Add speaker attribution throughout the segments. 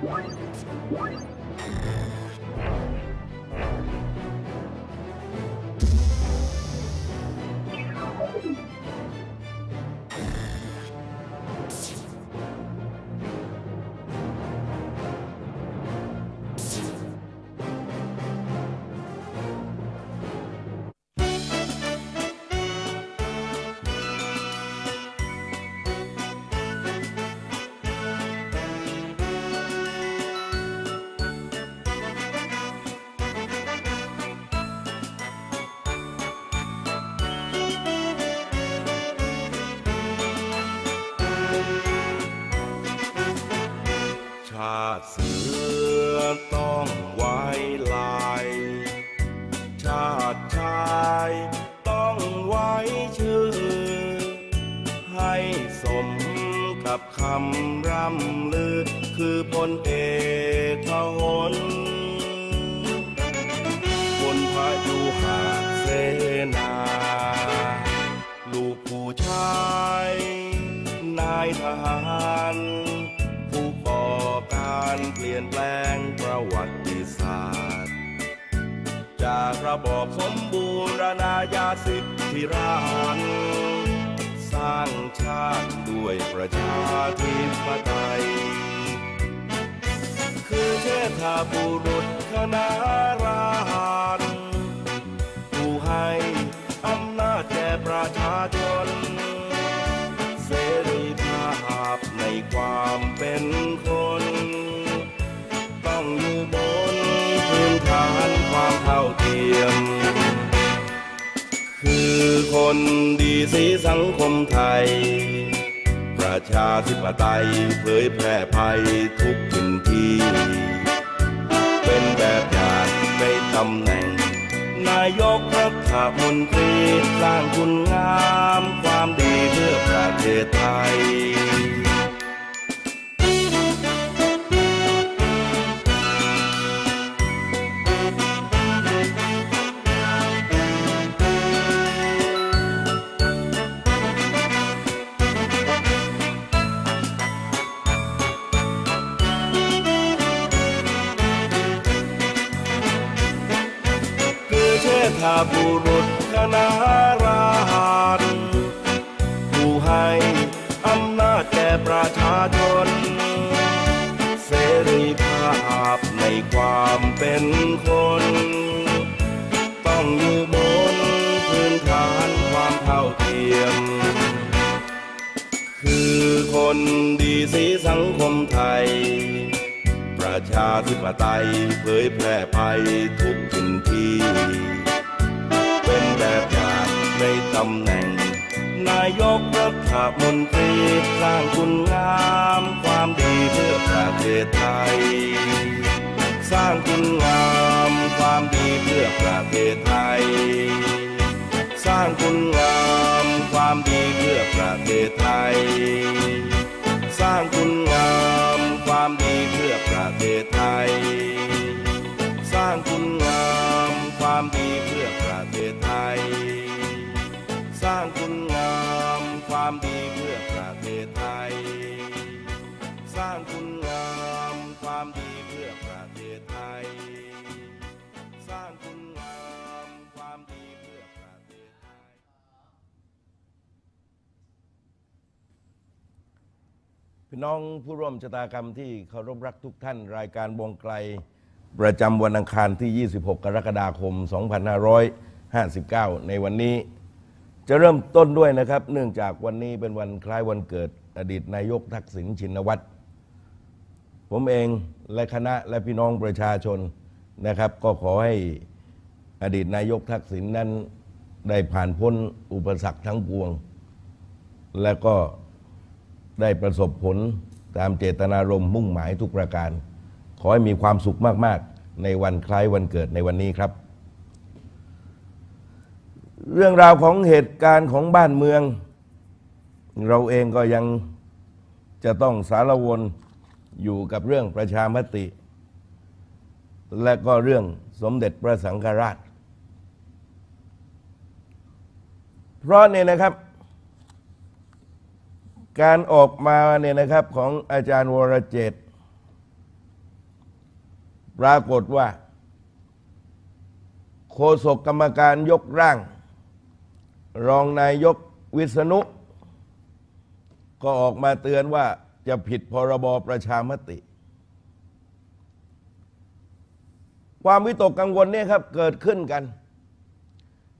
Speaker 1: What? ระบอบสมบูรณาญาสิทธิราชสร้างชาติด้วยประชาธิปไตยคือเชิดาบุรุษคณะราชผู้ให้อำนาจแก่ประชาชนเสรีภาพในความเป็นคนเทียมคือคนดีสีสังคมไทย ประชาธิปไตยเผยแพร่ภัยทุกถิ่นที่ เป็นแบบอย่างในตำแหน่ง นายกรัฐมนตรีสร้างคุณงามความดีเพื่อประเทศไทยธิปไตยเผยแพร่ไปทุกทินทีเป็นแบบอย่างในตำแหน่งนายกรัฐมนตรีสร้างคุณงามความดีเพื่อประเทศไทย สร้างคุณงาม ความดีเพื่อประเทศไทย สร้างคุณงามความดีเพื่อประเทศไทยไทย
Speaker 2: พี่น้องผู้ร่วมชะตากรรมที่เคารพรักทุกท่านรายการวงไกล ประจำวันอังคารที่ 26 กรกฎาคม 2559 ในวันนี้ จะเริ่มต้นด้วยนะครับ เนื่องจากวันนี้เป็นวันคล้ายวันเกิดอดีตนายกทักษิณชินวัตร ผมเองและคณะและพี่น้องประชาชนนะครับ ก็ขอให้อดีตนายกทักษิณนนั้นได้ผ่านพ้นอุปสรรคทั้งปวง และก็ได้ประสบผลตามเจตนารมณ์มุ่งหมายทุกประการ ขอให้มีความสุขมาก ๆ ในวันคล้ายวันเกิดในวันนี้ครับ เรื่องราวของเหตุการณ์ของบ้านเมือง เราเองก็ยัง จะต้องสารวน อยู่กับเรื่องประชามติ และก็เรื่องสมเด็จพระสังฆราชเพราะเนี่ยนะครับการออกมาเนี่ยนะครับ ของอาจารย์วรเจตปรากฏว่า โฆษกกรรมการยกร่าง รองนายกวิษณุก็ออกมาเตือนว่าจะผิดพรบประชามติ ความวิตกกังวลเนี่ยครับ เกิดขึ้นกัน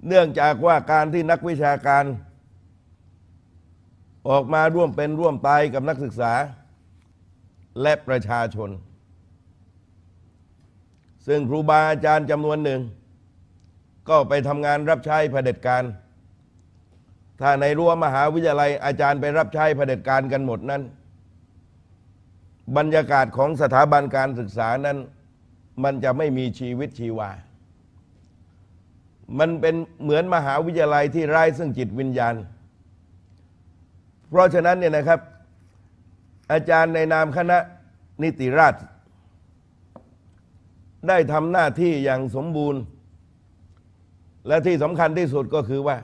Speaker 2: เนื่องจากว่าการที่นักวิชาการออกมาร่วมเป็นร่วมตายกับนักศึกษา และประชาชน ซึ่งครูบาอาจารย์จำนวนหนึ่งก็ไปทำงานรับใช้เผด็จการ ถ้าในรั้วมหาวิทยาลัย อาจารย์ไปรับใช้เผด็จการกันหมดนั้น บรรยากาศของสถาบันการศึกษานั้น มันจะไม่มีชีวิตชีวา มันเป็นเหมือนมหาวิทยาลัยที่ไร้ซึ่งจิตวิญญาณเพราะฉะนั้นเนี่ยนะครับ อาจารย์ในนามคณะนิติราชได้ทำหน้าที่อย่างสมบูรณ์ และที่สำคัญที่สุดก็คือว่า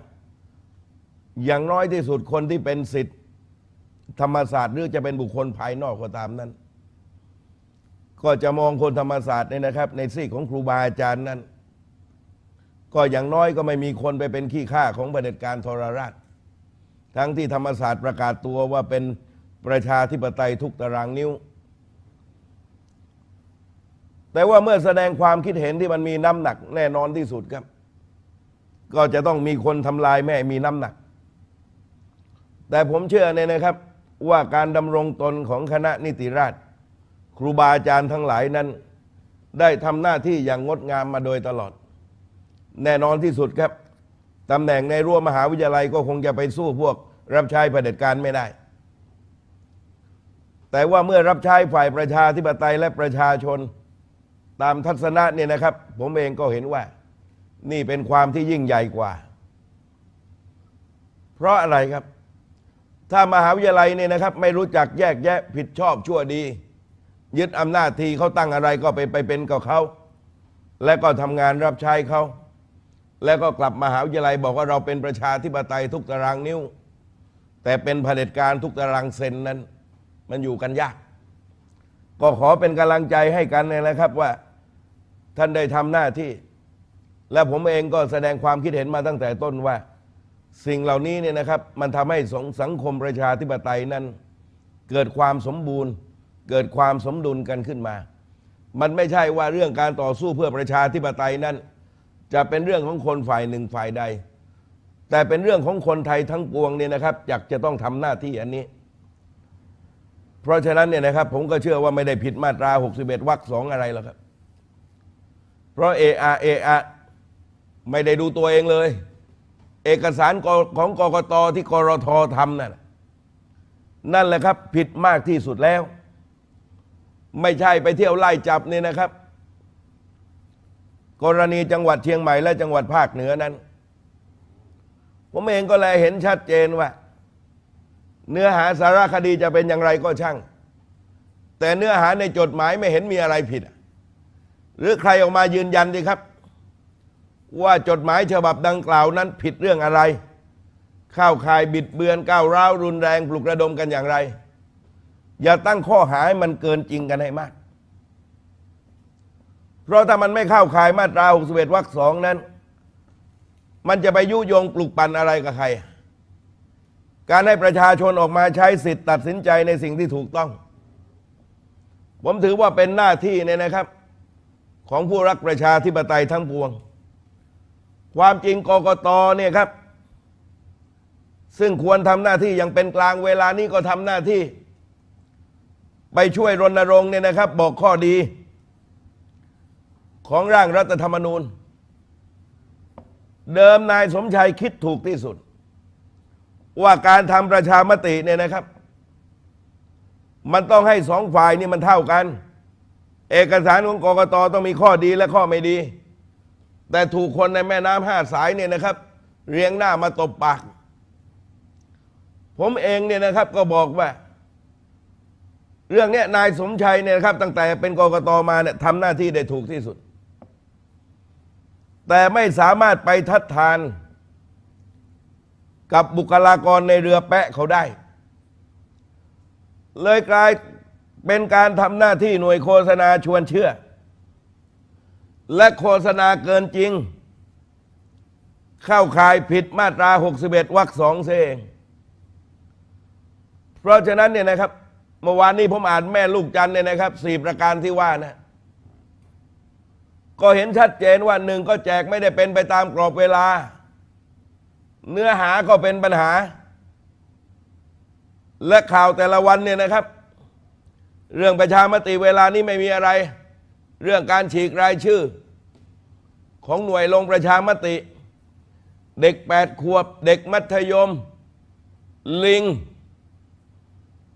Speaker 2: อย่างน้อยที่สุดคนที่เป็นสิทธิธรรมศาสตร์หรือจะเป็นบุคคลภายนอกก็ตามนั้น ก็จะมองคนธรรมศาสตร์เนี่ยนะครับ ในซีกของครูบาอาจารย์นั้น ก็อย่างน้อยก็ไม่มีคนไปเป็นขี้ข้าของปเด็จการทรราชทั้งที่ธรรมศาสตร์ประกาศตัวว่าเป็นประชาธิปไตยทุกตารางนิ้ว แต่ว่าเมื่อแสดงความคิดเห็นที่มันมีน้ำหนัก แน่นอนที่สุดครับ ก็จะต้องมีคนทำลายแม่มีน้ำหนัก แต่ผมเชื่อเนี่ยนะครับว่าการดำรงตนของคณะนิติราช ครูบาอาจารย์ทั้งหลายนั้นได้ทำหน้าที่อย่างงดงามมาโดยตลอด แน่นอนที่สุดครับตำแหน่งในรั้วมหาวิทยาลัย ก็คงจะไปสู้พวกรับใช้เผด็จการไม่ได้ แต่ว่าเมื่อรับใช้ฝ่ายประชาธิปไตยและประชาชน ตามทัศนะเนี่ยนะครับ ผมเองก็เห็นว่านี่เป็นความที่ยิ่งใหญ่กว่า เพราะอะไรครับ ถ้ามหาวิทยาลัยเนี่ยนะครับ ไม่รู้จักแยกแยะผิดชอบชั่วดี ยึดอำนาจทีเขาตั้งอะไรก็ไปไปเป็นกับเขาและก็ทำงานรับใช้เขาแล้วก็กลับมหาวิทยาลัย บอกว่าเราเป็นประชาธิปไตยทุกตารางนิ้วแต่เป็นเผด็จการทุกตารางเซนนั้น มันอยู่กันยาก ก็ขอเป็นกำลังใจให้กันนะครับว่าท่านได้ทำหน้าที่ และผมเองก็แสดงความคิดเห็นมาตั้งแต่ต้นว่าสิ่งเหล่านี้เนี่ยนะครับ มันทำให้สังคมประชาธิปไตยนั้น เกิดความสมบูรณ์ เกิดความสมดุลกันขึ้นมา มันไม่ใช่ว่าเรื่องการต่อสู้เพื่อประชาธิปไตยนั้น จะเป็นเรื่องของคนฝ่ายหนึ่งฝ่ายใดแต่เป็นเรื่องของคนไทยทั้งปวงเนี่ยนะครับ อยากจะต้องทำหน้าที่อันนี้ เพราะฉะนั้นเนี่ยนะครับผมก็เชื่อว่าไม่ได้ผิดมาตรา 61วรรคสองอะไรหรอกครับ เพราะเออาเออาไม่ได้ดูตัวเองเลย เอกสารของกกตที่กรททำนั่นนั่นแหละครับ ผิดมากที่สุดแล้ว ไม่ใช่ไปเที่ยวไล่จับนี่นะครับ กรณีจังหวัดเชียงใหม่ และจังหวัดภาคเหนือนั้นผมเองก็เลยเห็นชัดเจนว่าเนื้อหาสารคดีจะเป็นอย่างไรก็ช่าง แต่เนื้อหาในจดหมายไม่เห็นมีอะไรผิดหรือใครออกมายืนยันดีครับ ว่าจดหมายฉบับดังกล่าวนั้นผิดเรื่องอะไรข้าวคายบิดเบือนก้าวร้าวรุนแรงปลุกระดมกันอย่างไร อย่าตั้งข้อหาให้มันเกินจริงกันให้มาก เพราะถ้ามันไม่เข้าคายมาตรา61วรรคสองนั้นมันจะไปยุยงปลุกปั่นอะไรกับใคร การให้ประชาชนออกมาใช้สิทธิ์ตัดสินใจในสิ่งที่ถูกต้อง ผมถือว่าเป็นหน้าที่เนี่ยนะครับ ของผู้รักประชาธิปไตยทั้งปวง ความจริงกกตเนี่ยครับ ซึ่งควรทำหน้าที่อย่างเป็นกลางเวลานี้ก็ทำหน้าที่ ไปช่วยรณรงค์เนี่ยนะครับ บอกข้อดี ของร่างรัฐธรรมนูญเดิมนายสมชัยคิดถูกที่สุด ว่าการทำประชามติเนี่ยนะครับ มันต้องให้สองฝ่ายนี่มันเท่ากัน เอกสารของกกตต้องมีข้อดีและข้อไม่ดี แต่ถูกคนในแม่น้ำห้าสายเนี่ยนะครับ เรียงหน้ามาตบปากผมเองเนี่ยนะครับก็บอกว่า เรื่องนี้นายสมชัยเนี่ยครับ ตั้งแต่เป็นกกตมาเนี่ยทำหน้าที่ได้ถูกที่สุดแต่ไม่สามารถไปทัดทานกับบุคลากรในเรือแปะเขาได้ เลยกลายเป็นการทำหน้าที่หน่วยโฆษณาชวนเชื่อ และโฆษณาเกินจริง เข้าขายผิดมาตรา 61วรรคสองเสงเพราะฉะนั้นเนี่ยนะครับเมื่อวานนี้ผมอ่านแม่ลูกจันเนี่ยนะครับสี่ประการที่ว่านะก็เห็นชัดเจนว่าหนึ่งก็แจกไม่ได้เป็นไปตามกรอบเวลา เนื้อหาก็เป็นปัญหา และข่าวแต่ละวันเนี่ยนะครับ เรื่องประชามติเวลานี้ไม่มีอะไร เรื่องการฉีกรายชื่อ ของหน่วยลงประชามติ เด็กแปดขวบ เด็กมัธยม ลิง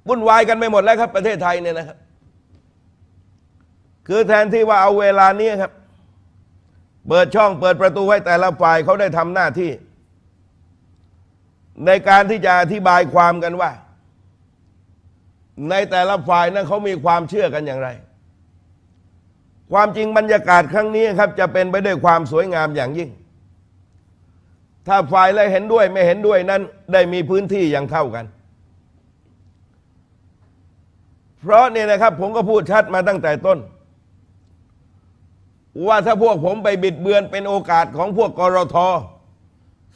Speaker 2: วุ่นวายกันไปหมดแล้วครับประเทศไทยเนี่ยนะครับคือแทนที่ว่าเอาเวลานี้ครับเปิดช่องเปิดประตูให้แต่ละฝ่ายเขาได้ทำหน้าที่ ในการที่จะอธิบายความกันว่า ในแต่ละฝ่ายนั้นเขามีความเชื่อกันอย่างไร ความจริงบรรยากาศครั้งนี้ครับ จะเป็นไปด้วยความสวยงามอย่างยิ่ง ถ้าฝ่ายละเห็นด้วยไม่เห็นด้วยนั้นได้มีพื้นที่อย่างเท่ากัน เพราะเนี่ยนะครับ ผมก็พูดชัดมาตั้งแต่ต้นว่าถ้าพวกผมไปบิดเบือนเป็นโอกาสของพวกกรท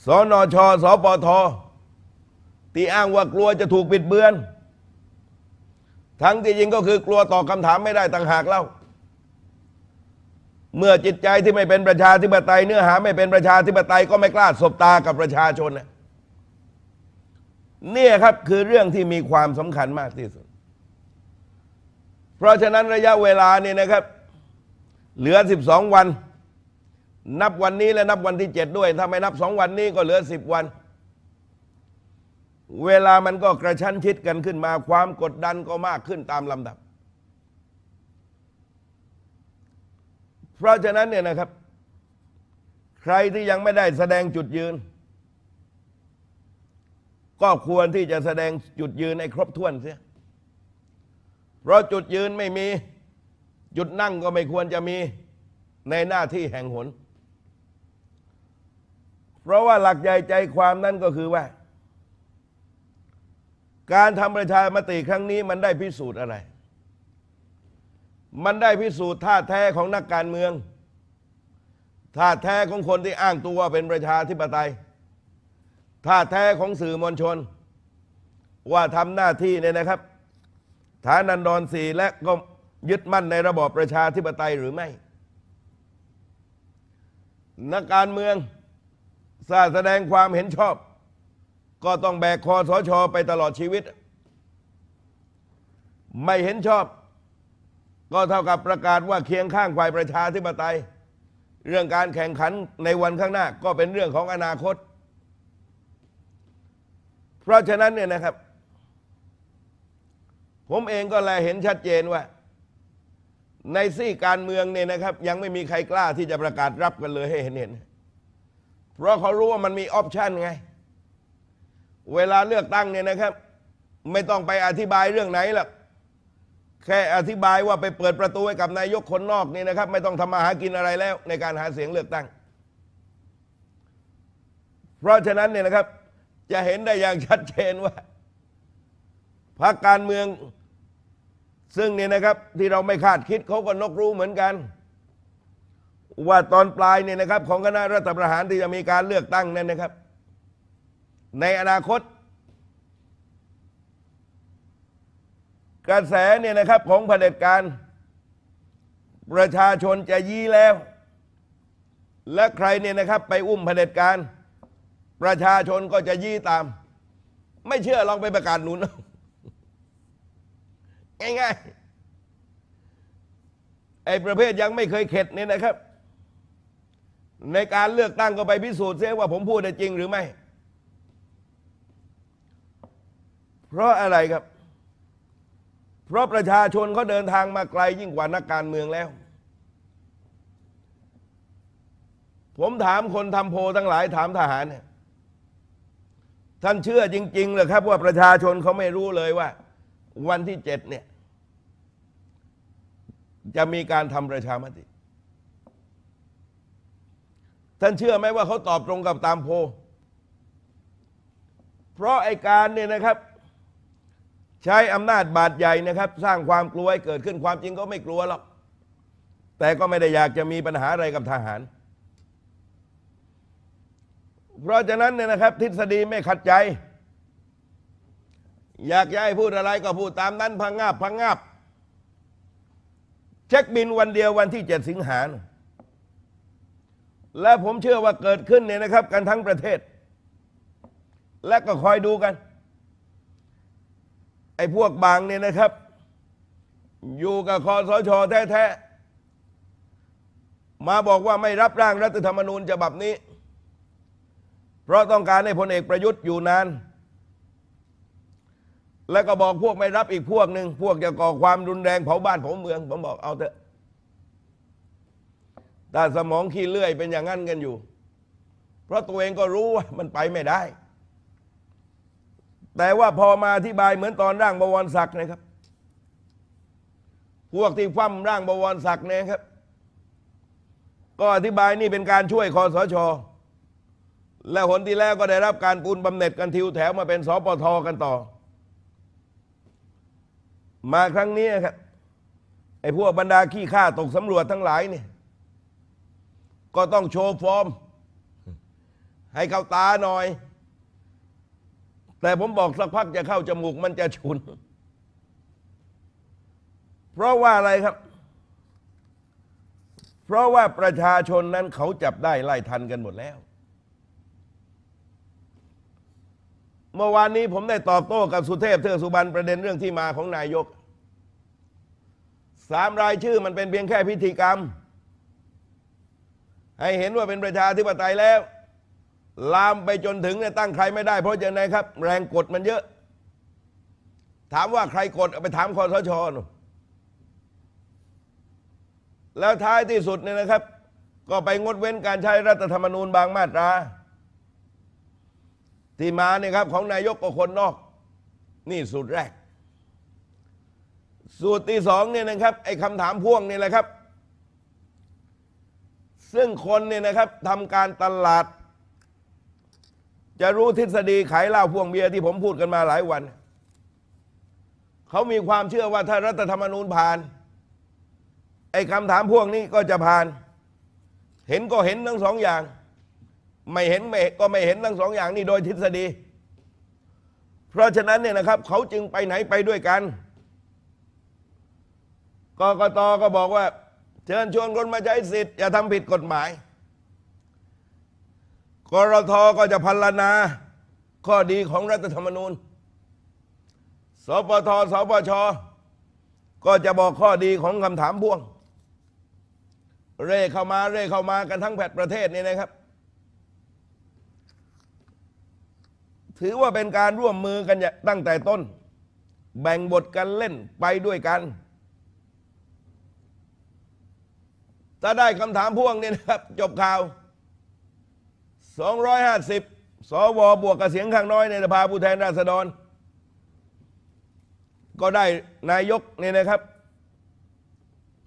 Speaker 2: สนช สปทที่อ้างว่ากลัวจะถูกบิดเบือน ทั้งที่จริงก็คือกลัวตอบคำถามไม่ได้ต่างหากเล่าเมื่อจิตใจที่ไม่เป็นประชาธิปไตย เนื้อหาไม่เป็นประชาธิปไตยก็ไม่กล้าสบตากับประชาชนเนี่ยครับคือเรื่องที่มีความสำคัญมากที่สุด เพราะฉะนั้นระยะเวลาเนี่ยนะครับเหลือ 12 วันนับวันนี้และนับวันที่7ด้วยถ้าไม่นับสองวันนี้ก็เหลือ 10 วัน เวลามันก็กระชั้นชิดกันขึ้นมาความกดดันก็มากขึ้นตามลำดับ เพราะฉะนั้นเนี่ยนะครับ ใครที่ยังไม่ได้แสดงจุดยืน ก็ควรที่จะแสดงจุดยืนในครบถ้วนเสียเพราะจุดยืนไม่มีหยุดนั่งก็ไม่ควรจะมีในหน้าที่แห่งหน เพราะว่าหลักใหญ่ใจความนั่นก็คือว่า การทำประชามติครั้งนี้ มันได้พิสูจน์อะไร มันได้พิสูจน์ท่าแท้ของนักการเมืองท่าแท้ของคนที่อ้างตัวว่าเป็นประชาธิปไตย ท่าแท้ของสื่อมวลชน ว่าทำหน้าที่เนี่ยนะครับฐานันดรสีและก็ยึดมั่นในระบอบประชาธิปไตยหรือไม่ นักการเมืองสาแสดงความเห็นชอบ ก็ต้องแบกคอสชอไปตลอดชีวิต ไม่เห็นชอบ ก็เท่ากับประกาศว่าเคียงข้างฝ่ายประชาธิปไตย เรื่องการแข่งขันในวันข้างหน้า ก็เป็นเรื่องของอนาคต เพราะฉะนั้นเนี่ยนะครับ ผมเองก็แลเห็นชัดเจนว่าในซี่การเมืองเนี่ยนะครับ ยังไม่มีใครกล้าที่จะประกาศรับกันเลยให้เห็นเห็นเพราะเขารู้ว่ามันมีออปชันไง เวลาเลือกตั้งเนี่ยนะครับ ไม่ต้องไปอธิบายเรื่องไหนหรอกแค่อธิบายว่าไปเปิดประตูให้กับนายกคนนอกนี่นะครับ ไม่ต้องทำมาหากินอะไรแล้ว ในการหาเสียงเลือกตั้ง เพราะฉะนั้นเนี่ยนะครับ จะเห็นได้อย่างชัดเจนว่า พรรคการเมืองซึ่งเนี่ยนะครับที่เราไม่คาดคิดเขาก็นกรู้เหมือนกัน ว่าตอนปลายเนี่ยนะครับ ของคณะรัฐประหารที่จะมีการเลือกตั้งนั่นนะครับ ในอนาคตกระแสเนี่ยนะครับของเผด็จการ ประชาชนจะยี้แล้ว และใครเนี่ยนะครับ ไปอุ้มเผด็จการ ประชาชนก็จะยี้ตาม ไม่เชื่อลองไปประกาศหนุนเอาง่ายๆ ไอ้ประเภทยังไม่เคยเข็ดเนี่ยนะครับ ในการเลือกตั้งก็ไปพิสูจน์เสียว่าผมพูดจริงหรือไม่ เพราะอะไรครับ เพราะประชาชนเขาเดินทางมาไกลยิ่งกว่า นักการเมืองแล้ว ผมถามคนทำโพทั้งหลายถามทหารเนี่ยท่านเชื่อจริงๆหรือครับว่าประชาชนเขาไม่รู้เลยว่าวันที่เจ็ดเนี่ย จะมีการทำประชามติ ท่านเชื่อไหมว่าเขาตอบตรงกับตามโพ เพราะไอการเนี่ยนะครับ ใช้อำนาจบาดใหญ่นะครับ สร้างความกลัวให้เกิดขึ้นความจริงก็ไม่กลัวหรอก แต่ก็ไม่ได้อยากจะมีปัญหาอะไรกับทหาร เพราะฉะนั้นเนี่ยนะครับ ทฤษฎีไม่ขัดใจอยากย้ายพูดอะไรก็พูดตามนั้นพังงาบพังงาบ เช็คบินวันเดียววันที่เจ็ดสิงหาและผมเชื่อว่าเกิดขึ้นเนี่ยนะครับ กันทั้งประเทศ และก็คอยดูกัน ไอ้พวกบางเนี่ยนะครับ อยู่กับคอสชอแท้ ๆ มาบอกว่าไม่รับร่างรัฐธรรมนูญฉบับนี้ เพราะต้องการให้พลเอกประยุทธ์อยู่นานแล้วก็บอกพวกไม่รับอีกพวกหนึ่ง พวกจะก่อความรุนแรงเผาบ้านเผาเมืองผมบอกเอาเถอะแต่สมองขี้เลื่อยเป็นอย่างนั้นกันอยู่ เพราะตัวเองก็รู้ว่ามันไปไม่ได้ แต่ว่าพอมาอธิบายเหมือนตอนร่างบวรศักดิ์นะครับ พวกที่คว่ำร่างบวรศักดิ์นะครับก็อธิบายนี่เป็นการช่วยคอสช และหนที่แล้วก็ได้รับการปูนบำเหน็จกันทิวแถวมาเป็นสปทกันต่อมาครั้งนี้ครับไอ้พวกบรรดาขี้ข้าตกสำรวจทั้งหลายเนี่ยก็ต้องโชว์ฟอร์ม ให้เข้าตาหน่อย แต่ผมบอกสักพักจะเข้าจมูกมันจะฉุน เพราะว่าอะไรครับ เพราะว่าประชาชนนั้นเขาจับได้ไล่ทันกันหมดแล้ว เมื่อวานนี้ผมได้ตอบโต้กับสุเทพเทือกสุบรรณประเด็นเรื่องที่มาของนายกสามรายชื่อมันเป็นเพียงแค่พิธีกรรม ให้เห็นว่าเป็นประชาธิปไตยแล้ว ลามไปจนถึงเนี่ยตั้งใครไม่ได้เพราะยังไงครับ แรงกดมันเยอะ ถามว่าใครกดไปถามคอสชนแล้วท้ายที่สุดเนี่ยนะครับ ก็ไปงดเว้นการใช้รัฐธรรมนูญบางมาตรา ที่มาเนี่ยครับ ของนายกกบคนนอก นี่สุดแรกสูตรที่สองเนี่ยนะครับ ไอ้คำถามพ่วงเนี่ยแหละครับ ซึ่งคนเนี่ยนะครับทำการตลาด จะรู้ทฤษฎีขายเหล้าพ่วงเบียร์ที่ผมพูดกันมาหลายวันเขามีความเชื่อว่าถ้ารัฐธรรมนูญผ่านไอ้คำถามพ่วงนี้ก็จะผ่าน เห็นก็เห็นทั้งสองอย่าง ไม่เห็นไม่ก็ไม่เห็นทั้งสองอย่างนี่โดยทฤษฎี เพราะฉะนั้นเนี่ยนะครับเขาจึงไปไหนไปด้วยกันกกตก็บอกว่าเชิญชวนคนมาใช้สิทธิ์ อย่าทำผิดกฎหมายกรทก็จะพัลนา ข้อดีของรัฐธรรมนูญ สปทสปชก็จะบอกข้อดีของคำถามพ่วง เร่เข้ามาเร่เข้ามากันทั้งแผ่นประเทศนี่นะครับ ถือว่าเป็นการร่วมมือกันตั้งแต่ต้น แบ่งบทกันเล่นไปด้วยกันถ้าได้คำถามพ่วงเนี่ยนะครับจบข่าว 250 สวบวกกับเสียงข้างน้อยในสภาผู้แทนราษฎร ก็ได้นายกเนี่ยนะครับ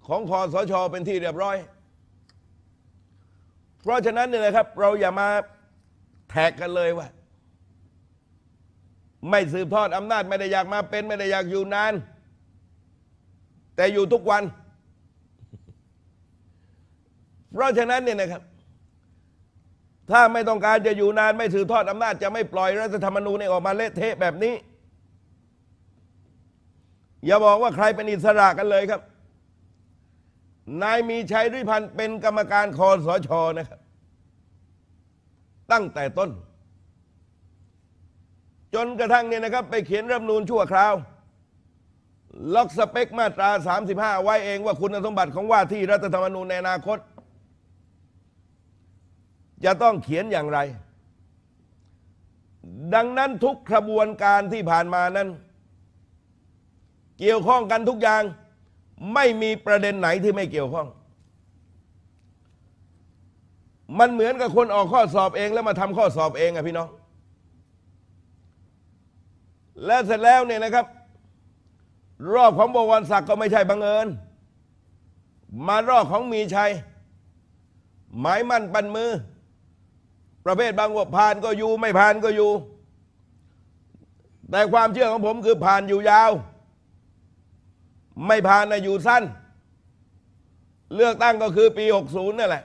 Speaker 2: ของคอสชอเป็นที่เรียบร้อย เพราะฉะนั้นเนี่ยนะครับ เราอย่ามาแท็กกันเลยว่าไม่สืบทอดอำนาจไม่ได้อยากมาเป็น ไม่ได้อยากอยู่นาน แต่อยู่ทุกวันเพราะฉะนั้นเนี่ยนะครับถ้าไม่ต้องการจะอยู่นานไม่ถือทอดอำนาจจะไม่ปล่อยรัฐธรรมนูญออกมาเละเทะแบบนี้ อย่าบอกว่าใครเป็นอิสระกันเลยครับ นายมีชัยริพันธ์เป็นกรรมการคอสช นะครับ ตั้งแต่ต้น จนกระทั่งเนี่ยนะครับ ไปเขียนรัฐมนูญชั่วคราวล็อกสเปคมาตรา 35 ไว้เองว่าคุณสมบัติของว่าที่รัฐธรรมนูญในอนาคตจะต้องเขียนอย่างไร ดังนั้นทุกกระบวนการที่ผ่านมานั้น เกี่ยวข้องกันทุกอย่างไม่มีประเด็นไหนที่ไม่เกี่ยวข้อง มันเหมือนกับคนออกข้อสอบเองแล้วมาทำข้อสอบเองอะพี่น้อง และเสร็จแล้วเนี่ยนะครับ รอบของบวรศักดิ์ก็ไม่ใช่บังเอิญ มารอบของมีชัยหมายมั่นปันมือประเภทบางว่าผ่านก็อยู่ไม่ผ่านก็อยู่แต่ความเชื่อของผมคือผ่านอยู่ยาว ไม่ผ่านนะอยู่สั้น เลือกตั้งก็คือปี60นั่นแหละ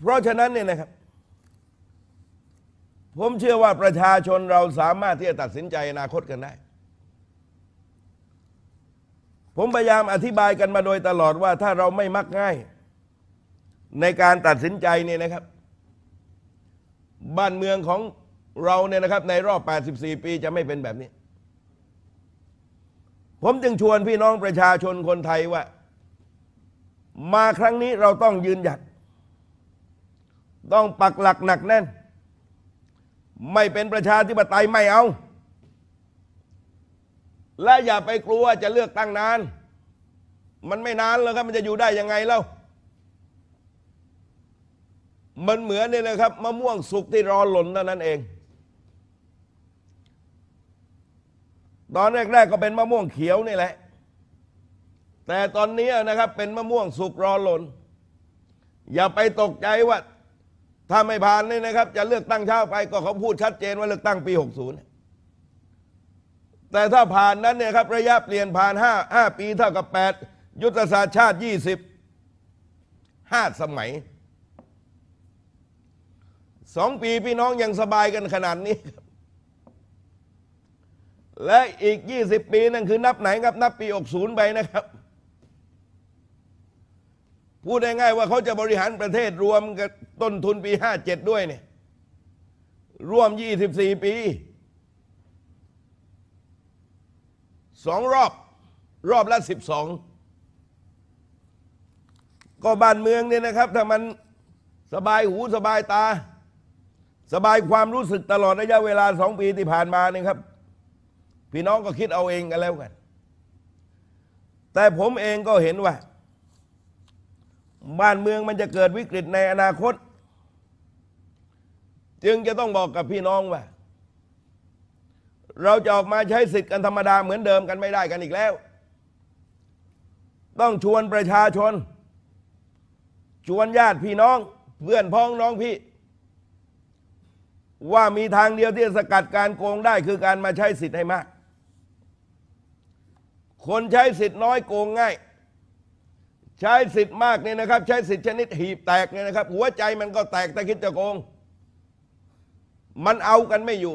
Speaker 2: เพราะฉะนั้นเนี่ยนะครับ ผมเชื่อว่าประชาชนเราสามารถที่จะตัดสินใจอนาคตกันได้ ผมพยายามอธิบายกันมาโดยตลอดว่าถ้าเราไม่มักง่ายในการตัดสินใจเนี่ยนะครับ บ้านเมืองของเราเนี่ยนะครับ ในรอบ 84 ปีจะไม่เป็นแบบนี้ ผมจึงชวนพี่น้องประชาชนคนไทยว่า มาครั้งนี้เราต้องยืนหยัด ต้องปักหลักหนักแน่น ไม่เป็นประชาธิปไตยไม่เอา และอย่าไปกลัวจะเลือกตั้งนาน มันไม่นานแล้วครับมันจะอยู่ได้ยังไงเล่ามันเหมือนเนี่ยนะครับมะม่วงสุกที่รอหล่นเท่านั้นเอง ตอนแรก ๆก็เป็นมะม่วงเขียวนี่แหละ แต่ตอนนี้นะครับ เป็นมะม่วงสุกรอหล่นอย่าไปตกใจว่าถ้าไม่ผ่านนี่นะครับจะเลือกตั้งเช้าไปก็เขาพูดชัดเจนว่าเลือกตั้งปี 60 แต่ถ้าผ่านนั้นเนี่ยครับระยะเปลี่ยนผ่าน5 5ปีเท่ากับ 8 ยุทธศาสตร์ชาติ20 5 สมัยสองปีพี่น้องยังสบายกันขนาดนี้ และอีก 20 ปี นั่นคือนับไหน ครับ นับปี60ไป นะครับ พูดง่ายๆว่าเขาจะบริหารประเทศรวม กับ ต้น ทุนปี 57 ด้วยเนี่ยรวม 24 ปีสองรอบรอบละสิบสองก็บ้านเมืองเนี่ยนะครับ ถ้ามันสบายหูสบายตาสบายความรู้สึกตลอดระยะเวลาสองปีที่ผ่านมานี่ครับพี่น้องก็คิดเอาเองกันแล้วกัน แต่ผมเองก็เห็นว่า บ้านเมืองมันจะเกิดวิกฤตในอนาคต จึงจะต้องบอกกับพี่น้องว่า เราจะออกมาใช้สิทธิ์กันธรรมดาเหมือนเดิมกันไม่ได้กันอีกแล้ว ต้องชวนประชาชน ชวนญาติพี่น้องเพื่อนพ้องน้องพี่ว่ามีทางเดียวที่จะสกัดการโกงได้ คือการมาใช้สิทธิ์ให้มาก คนใช้สิทธิ์น้อยโกงง่าย ใช้สิทธิ์มากเนี่ยนะครับ ใช้สิทธิ์ชนิดหีบแตกเนี่ยนะครับ หัวใจมันก็แตกแต่คิดจะโกง มันเอากันไม่อยู่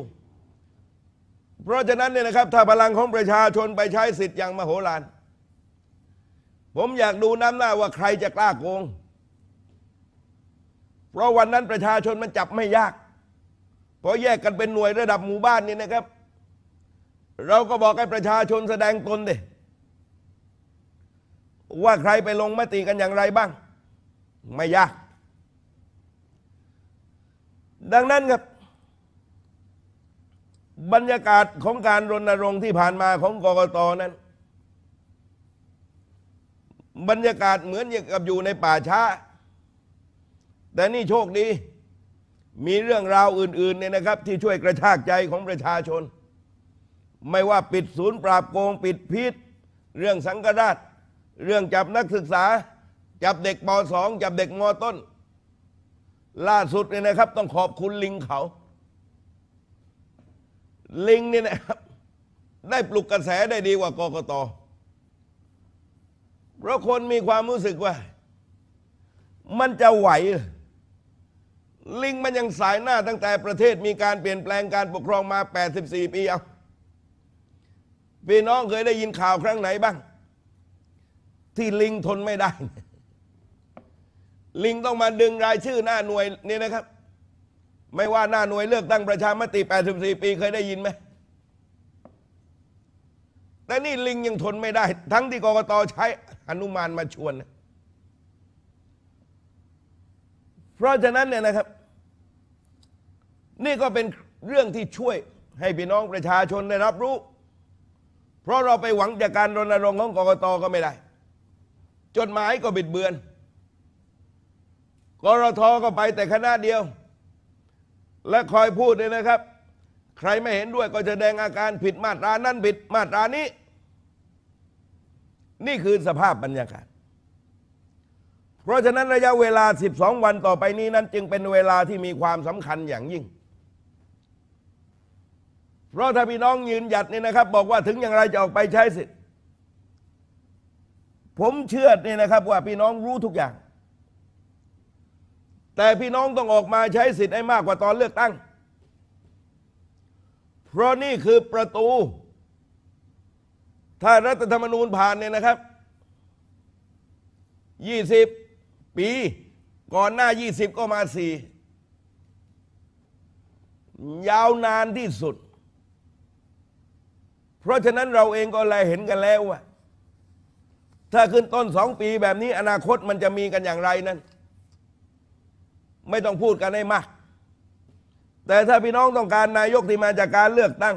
Speaker 2: เพราะฉะนั้นเนี่ยนะครับ ถ้าพลังของประชาชนไปใช้สิทธิ์อย่างมโหฬาร ผมอยากดูน้ำหน้าว่าใครจะกล้าโกง เพราะวันนั้นประชาชนมันจับไม่ยากพอแยกกันเป็นหน่วยระดับหมู่บ้านนี่นะครับ เราก็บอกให้ประชาชนแสดงตนดิว่าใครไปลงมติกันอย่างไรบ้าง ไม่ยากดังนั้นครับ บรรยากาศของการรณรงค์ที่ผ่านมา ของกกตนั้น บรรยากาศเหมือนกับอยู่ในป่าช้า แต่นี่โชคดีมีเรื่องราวอื่นๆเนี่ยนะครับ ที่ช่วยกระชากใจของประชาชน ไม่ว่าปิดศูนย์ปราบโกง ปิดพิษเรื่องสังกราช เรื่องจับนักศึกษา จับเด็กป .2 จับเด็กมต้นล่าสุดเนี่ยนะครับ ต้องขอบคุณลิงเขา ลิงเนี่ยนะครับ ได้ปลุกกระแสได้ดีกว่ากกตเพราะคนมีความรู้สึกว่า มันจะไหวเลิงมันยังสายหน้าตั้งแต่ประเทศมีการเปลี่ยนแปลงการปกครองมา 84 ปี เอาพี่น้องเคยได้ยินข่าวครั้งไหนบ้าง ที่ลิงทนไม่ได้ ลิงต้องมาดึงรายชื่อหน้าหน่วยนี่นะครับ ไม่ว่าหน้าหน่วยเลือกตั้งประชามติ 84 ปีเคยได้ยินไหม แต่นี่ลิงยังทนไม่ได้ ทั้งที่กรกตใช้อนุมานมาชวนนะพราะฉะนั้นเนี่ยนะครับ นี่ก็เป็นเรื่องที่ช่วยให้พี่น้องประชาชนได้รับรู้ เพราะเราไปหวังจากการรณรงค์ของกกตก็ไม่ได้ จดหมายก็บิดเบือนกรทก็ไปแต่คณะเดียว และคอยพูดเลยนะครับ ใครไม่เห็นด้วยก็จะแสดงอาการผิดมาตรานั้นผิดมาตรานี้ นี่คือสภาพบรรยากาศเพราะฉะนั้นระยะเวลา 12 วันต่อไปนี้นั้นจึงเป็นเวลาที่มีความสำคัญอย่างยิ่ง เพราะถ้าพี่น้องยืนหยัดนี่นะครับบอกว่าถึงอย่างไรจะออกไปใช้สิทธิ์ ผมเชื่อเนี่ยนะครับ ว่าพี่น้องรู้ทุกอย่าง แต่พี่น้องต้องออกมาใช้สิทธิ์ให้มากกว่าตอนเลือกตั้ง เพราะนี่คือประตู ถ้ารัฐธรรมนูญผ่านเนี่ยนะครับยี่สิบปี ก่อนหน้า 20 ก็มาสี่ยาวนานที่สุด เพราะฉะนั้นเราเองก็เลยเห็นกันแล้วว่าถ้าขึ้นต้นสองปีแบบนี้อนาคตมันจะมีกันอย่างไรนั้น ไม่ต้องพูดกันให้มาก แต่ถ้าพี่น้องต้องการนายกที่มาจากการเลือกตั้ง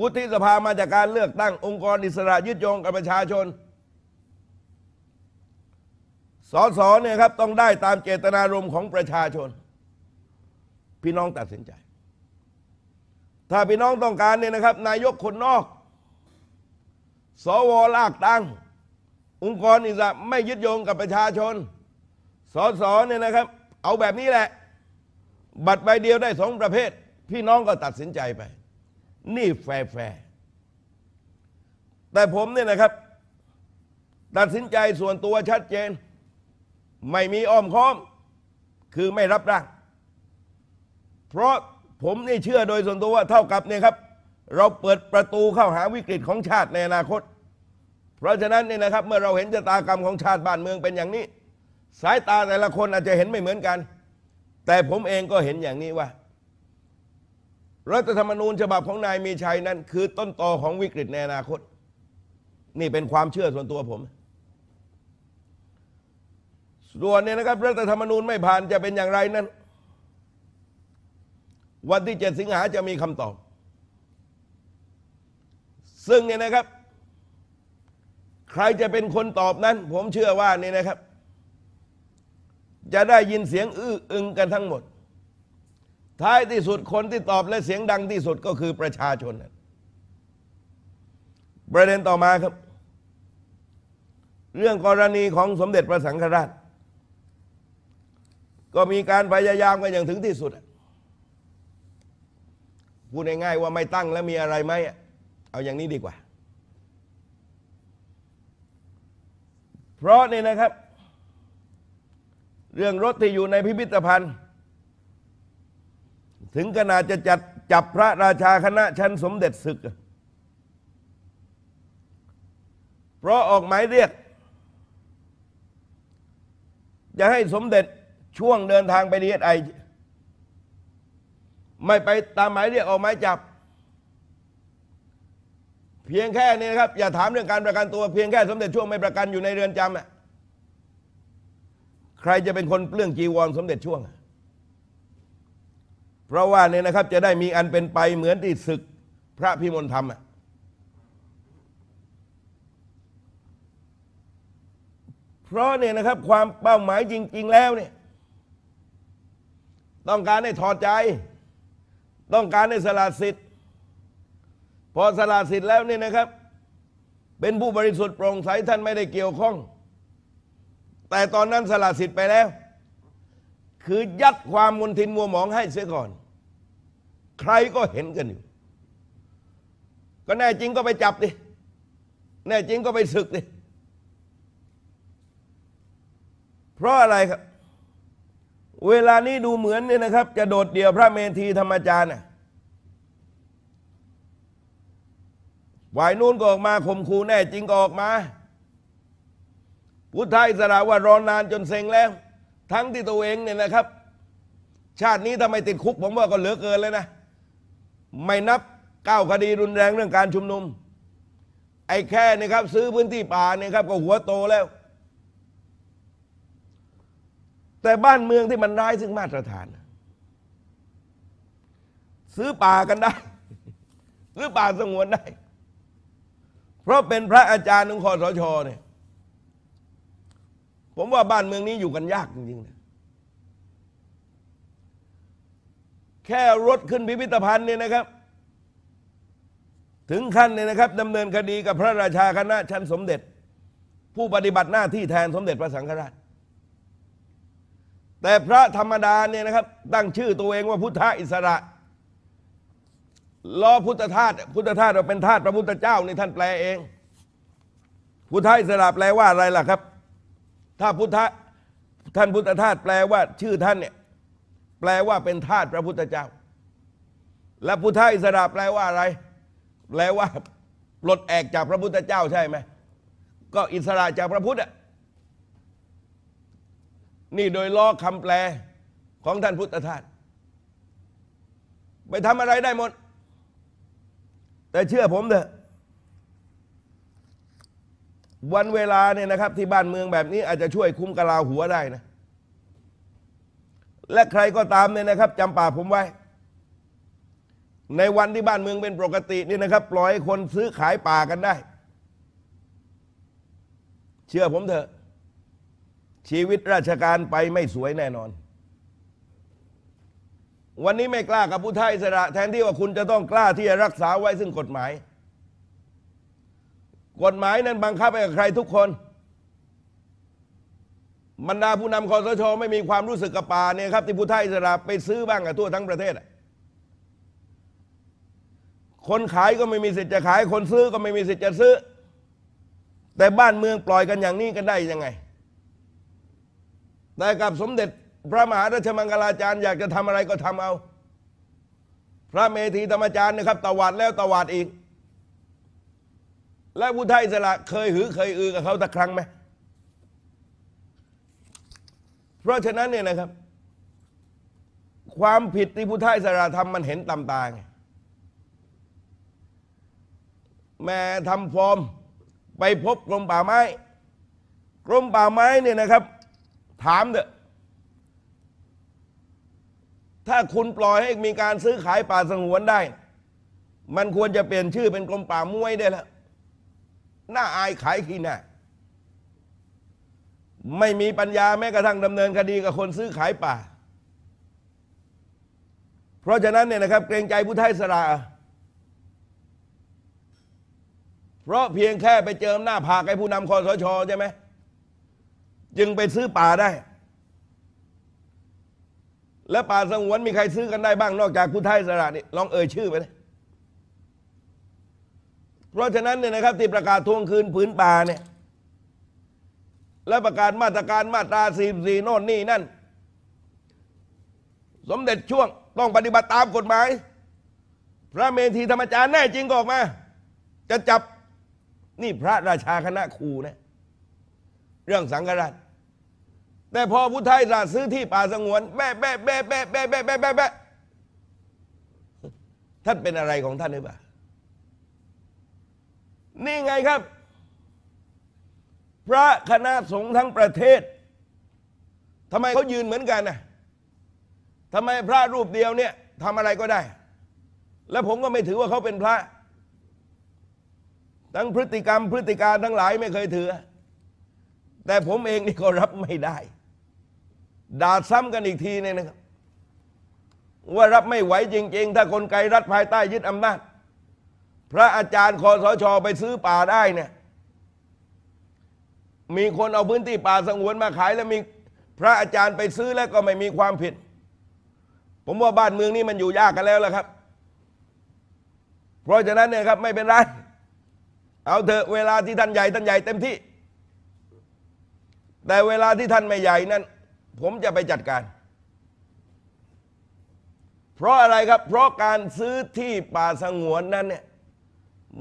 Speaker 2: วุฒิสภามาจากการเลือกตั้งองค์กรอิสระยึดโยงกับประชาชนสอสอเนี่ยครับต้องได้ตามเจตนารมณ์ของประชาชน พี่น้องตัดสินใจ ถ้าพี่น้องต้องการเนี่ยนะครับ นายกคนนอกสวลากตั้งองค์กรอิสระไม่ยึดโยงกับประชาชนสอสอเนี่ยนะครับ เอาแบบนี้แหละ บัตรใบเดียวได้สองประเภท พี่น้องก็ตัดสินใจไป นี่แฟร์แฟร์แต่ผมเนี่ยนะครับ ตัดสินใจส่วนตัวชัดเจนไม่มีอ้อมค้อมคือไม่รับร่างเพราะผมนี่เชื่อโดยส่วนตัวว่าเท่ากับเนี่ยครับ เราเปิดประตูเข้าหาวิกฤตของชาติในอนาคต เพราะฉะนั้นเนี่ยนะครับ เมื่อเราเห็นชะตากรรมของชาติบ้านเมืองเป็นอย่างนี้ สายตาแต่ละคนอาจจะเห็นไม่เหมือนกัน แต่ผมเองก็เห็นอย่างนี้ว่ารัฐธรรมนูญฉบับของนายมีชัยนั้นคือต้นตอของวิกฤตในอนาคต นี่เป็นความเชื่อส่วนตัวผมส่วนเนี่ยนะครับรัฐธรรมนูญไม่ผ่านจะเป็นอย่างไรนั้น วันที่ 7 สิงหาจะมีคำตอบ ซึ่งเนี่ยนะครับ ใครจะเป็นคนตอบนั้น ผมเชื่อว่า นี่นะครับ จะได้ยินเสียงอื้ออึงกันทั้งหมด ท้ายที่สุดคนที่ตอบและเสียงดังที่สุดก็คือประชาชนนประเด็นต่อมาครับ เรื่องกรณีของสมเด็จพระสังฆราชก็มีการพยายามกันอย่างถึงที่สุด พูดง่ายๆว่าไม่ตั้งแล้วมีอะไรไหมเอาอย่างนี้ดีกว่า เพราะเนี่ยนะครับ เรื่องรถที่อยู่ในพิพิธภัณฑ์ ถึงขนาดจะจัด จับพระราชาคณะชั้นสมเด็จศึก เพราะออกหมายเรียก จะให้สมเด็จช่วงเดินทางไปดีเอสไอไม่ไปตามหมายเรียกออกหมายจับ เพียงแค่นี้นะครับ อย่าถามเรื่องการประกัน ตัวเพียงแค่สมเด็จช่วง ไม่ประกันอยู่ในเรือนจำอะใครจะเป็นคนเปลื้องจีวรสมเด็จช่วงเพราะว่าเนี่ยนะครับจะได้มีอันเป็นไปเหมือนที่ศึก พระพิมลธรรมอะเพราะเนี่ยนะครับ ความเป้าหมายจริง ๆ แล้วเนี่ยต้องการให้ถอดใจ ต้องการให้สละสิทธิ์พอสละสิทธิ์แล้วนี่นะครับ เป็นผู้บริสุทธิ์โปร่งใสท่านไม่ได้เกี่ยวข้อง แต่ตอนนั้นสละสิทธิ์ไปแล้ว คือยัดความมุนทินมัวหมองให้เสียก่อน ใครก็เห็นกันอยู่ ก็แน่จริงก็ไปจับดิแน่จริงก็ไปศึกดิเพราะอะไรครับเวลานี้ดูเหมือนเนี่ยนะครับ จะโดดเดี่ยวพระเมธีธรรมจารย์น่ายนู้นก็ออกมาข่มขู่แน่จริงก็ออกมา พุทธายสระว่ารอนานจนเซ็งแล้ว ทั้งที่ตัวเองเนี่ยนะครับ ชาตินี้ทำไมติดคุกผมว่าก็เหลือเกินเลยนะ ไม่นับก้าวคดีรุนแรงเรื่องการชุมนุม ไอ้แค่นี่ครับ ซื้อพื้นที่ป่าเนี่ยครับ ก็หัวโตแล้วแต่บ้านเมืองที่มันร้ายซึ่งมาตรฐาน ซื้อป่ากันได้ ซื้อป่าสงวนได้ เพราะเป็นพระอาจารย์ของคอสชเนี่ยผมว่าบ้านเมืองนี้อยู่กันยากจริงๆนะแค่รถขึ้นพิพิธภัณฑ์เนี่ยนะครับ ถึงขั้นเนี่ยนะครับดำเนินคดีกับพระราชาคณะชั้นสมเด็จ ผู้ปฏิบัติหน้าที่แทนสมเด็จพระสังฆราชแต่พระธรรมดาเนี่ยนะครับ ตั้งชื่อตัวเองว่าพุทธอิสระล้อพุทธทาสพุทธทาสเราเป็นทาสพระพุทธเจ้านี่ท่านแปลเอง พุทธอิสระแปลว่าอะไรล่ะครับ ถ้าพุทธท่านพุทธทาสแปลว่าชื่อท่านเนี่ยแปลว่าเป็นทาสพระพุทธเจ้า และพุทธอิสระแปลว่าอะไร แปลว่าปลดแอกจากพระพุทธเจ้าใช่ไหมก็อิสระจากพระพุทธอะนี่โดยล้อคำแปลของท่านพุทธทาสไปทำอะไรได้หมด แต่เชื่อผมเถอะวันเวลาเนี่ยนะครับ ที่บ้านเมืองแบบนี้ อาจจะช่วยคุ้มกะลาหัวได้นะและใครก็ตามเนี่ยนะครับจำป่าผมไว้ ในวันที่บ้านเมืองเป็นปกตินี่นะครับ ปล่อยคนซื้อขายป่ากันได้ เชื่อผมเถอะชีวิตราชการไปไม่สวยแน่นอน วันนี้ไม่กล้ากับผู้ไทยสระ แทนที่ว่าคุณจะต้องกล้าที่จะรักษาไว้ซึ่งกฎหมาย กฎหมายนั้น บังคับไปกับใครทุกคน บรรดาผู้นำคอสชไม่มีความรู้สึกกับป่าเนี่ยครับ ที่ผู้ไทยสระไปซื้อบ้างกับทั่วทั้งประเทศ คนขายก็ไม่มีสิทธิ์จะขาย คนซื้อก็ไม่มีสิทธิ์จะซื้อ แต่บ้านเมืองปล่อยกันอย่างนี้กันได้ยังไงไดคกับสมเด็จพระมหาราชมังคลาจารย์ อยากจะทำอะไรก็ทำเอา พระเมธีธรรมจารย์นะครับ ตวาดแล้วตวาดอีก และผู้ไทยสละเคยหือเคยอือกับเขาตะครั้งไหมเพราะฉะนั้นเนี่ยนะครับ ความผิดที่ผู้ไทยสละทำมันเห็นตำตาไงแม่ทำฟอร์ม ไปพบกรมป่าไม้ กรมป่าไม้เนี่ยนะครับถามเถอะถ้าคุณปล่อยให้มีการซื้อขายป่า สงวนได้ มันควรจะเปลี่ยนชื่อเป็นกรมป่ามวยได้แล้วน่าอายขายขี้หน้าไม่มีปัญญาแม้กระทั่งดำเนินคดีกับคนซื้อขายป่า เพราะฉะนั้นเนี่ยนะครับเกรงใจผู้ไทยสระเพราะเพียงแค่ไปเจอหน้าผากไอ้ผู้นำคอสชใช่ไหมจึงไปซื้อป่าได้ และป่าสงวนมีใครซื้อกันได้บ้างนอกจากผู้ไทยสระนี่ลองเอ่ยชื่อไปเลยเพราะฉะนั้นเนี่ยนะครับที่ประกาศทวงคืนผืนป่าเนี่ย และประกาศมาตรการมาตราี่โน่นนี่นั่น สมเด็จช่วงต้องปฏิบัติตามกฎหมาย พระเมธีธรรมจารย์แน่จริงออกมา จะจับนี่พระราชาคณะครูนะเรื่องสังฆราชแต่พอพุทธไทยราซื้อที่ป่าสงวนแบะแบะแบะแบะแบะแบะแบะแบะท่านเป็นอะไรของท่านหรือเปล่า นี่ไงครับ พระคณะสงฆ์ทั้งประเทศทำไมเขายืนเหมือนกันน่ะทำไมพระรูปเดียวเนี่ยทำอะไรก็ได้ แล้วผมก็ไม่ถือว่าเขาเป็นพระ ทั้งพฤติกรรมพฤติการทั้งหลาย ไม่เคยถือแต่ผมเองนี่ก็รับไม่ได้ ด่าซ้ำกันอีกทีนึงนะครับ ว่ารับไม่ไหวจริงๆ ถ้าคนไกลรัฐภายใต้ยึดอำนาจ พระอาจารย์คอสชอไปซื้อป่าได้เนี่ย มีคนเอาพื้นที่ป่า สงวนมาขายแล้วมีพระอาจารย์ไปซื้อแล้วก็ไม่มีความผิด ผมว่าบ้านเมืองนี้มันอยู่ยากกันแล้วล่ะครับ เพราะฉะนั้นเนี่ยครับไม่เป็นไร เอาเถอะเวลาที่ท่านใหญ่ท่านใหญ่เต็มที่แต่เวลาที่ท่านไม่ใหญ่นั้นผมจะไปจัดการ เพราะอะไรครับ เพราะการซื้อที่ป่าสงวนนั้นเนี่ย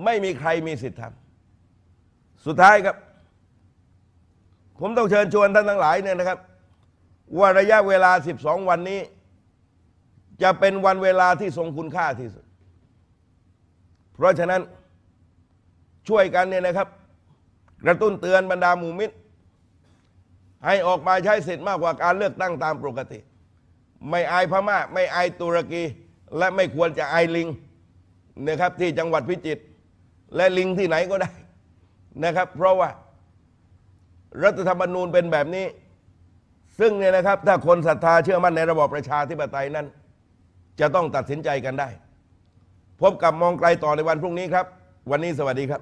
Speaker 2: ไม่มีใครมีสิทธิ์ทำสุดท้ายครับ ผมต้องเชิญชวนท่านทั้งหลายเนี่ยนะครับว่าระยะเวลา12 วันนี้ จะเป็นวันเวลาที่ทรงคุณค่าที่สุด เพราะฉะนั้นช่วยกันเนี่ยนะครับกระตุ้นเตือนบรรดาหมู่มิตรให้ออกมาใช้สิทธิ์มากกว่าการเลือกตั้งตามปกติ ไม่อายพม่าไม่อายตุรกี และไม่ควรจะอายลิงนะครับ ที่จังหวัดพิจิตรและลิงที่ไหนก็ได้นะครับ เพราะว่า รัฐธรรมนูญเป็นแบบนี้ ซึ่งเนี่ยนะครับ ถ้าคนศรัทธาเชื่อมั่นในระบอบประชาธิปไตยนั้นจะต้องตัดสินใจกันได้ พบกับมองไกลต่อในวันพรุ่งนี้ครับ วันนี้สวัสดีครับ